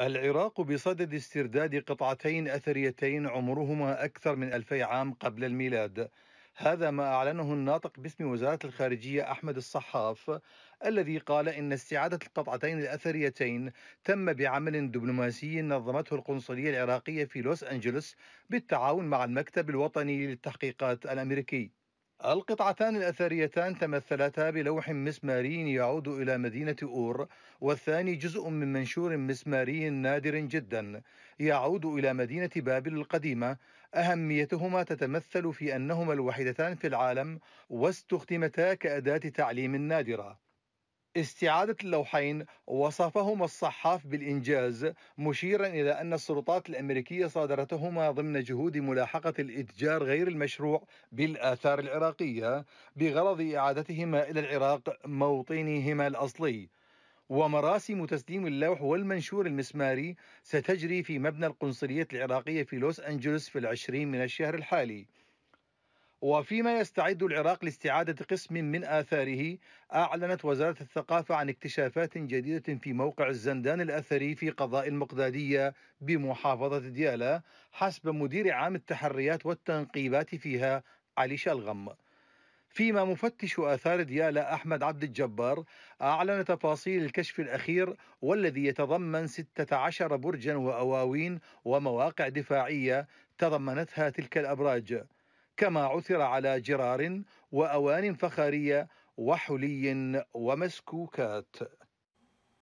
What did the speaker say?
العراق بصدد استرداد قطعتين أثريتين عمرهما أكثر من ألفي عام قبل الميلاد هذا ما أعلنه الناطق باسم وزارة الخارجية أحمد الصحاف الذي قال إن استعادة القطعتين الأثريتين تم بعمل دبلوماسي نظمته القنصلية العراقية في لوس أنجلوس بالتعاون مع المكتب الوطني للتحقيقات الأمريكي القطعتان الأثريتان تمثلتا بلوح مسماري يعود إلى مدينة أور والثاني جزء من منشور مسماري نادر جدا يعود إلى مدينة بابل القديمة أهميتهما تتمثل في أنهما الوحيدتان في العالم واستخدمتا كأداة تعليم نادرة استعادة اللوحين وصفهما الصحاف بالإنجاز مشيرا إلى أن السلطات الأمريكية صادرتهما ضمن جهود ملاحقة الإتجار غير المشروع بالآثار العراقية بغرض إعادتهما إلى العراق موطنهما الأصلي ومراسم تسليم اللوح والمنشور المسماري ستجري في مبنى القنصلية العراقية في لوس أنجلوس في العشرين من الشهر الحالي وفيما يستعد العراق لاستعادة قسم من آثاره أعلنت وزارة الثقافة عن اكتشافات جديدة في موقع الزندان الأثري في قضاء المقدادية بمحافظة ديالى حسب مدير عام التحريات والتنقيبات فيها علي شلغم فيما مفتش آثار ديالى أحمد عبد الجبار أعلن تفاصيل الكشف الأخير والذي يتضمن 16 برجا وأواوين ومواقع دفاعية تضمنتها تلك الأبراج كما عثر على جرار وأوان فخارية وحلي ومسكوكات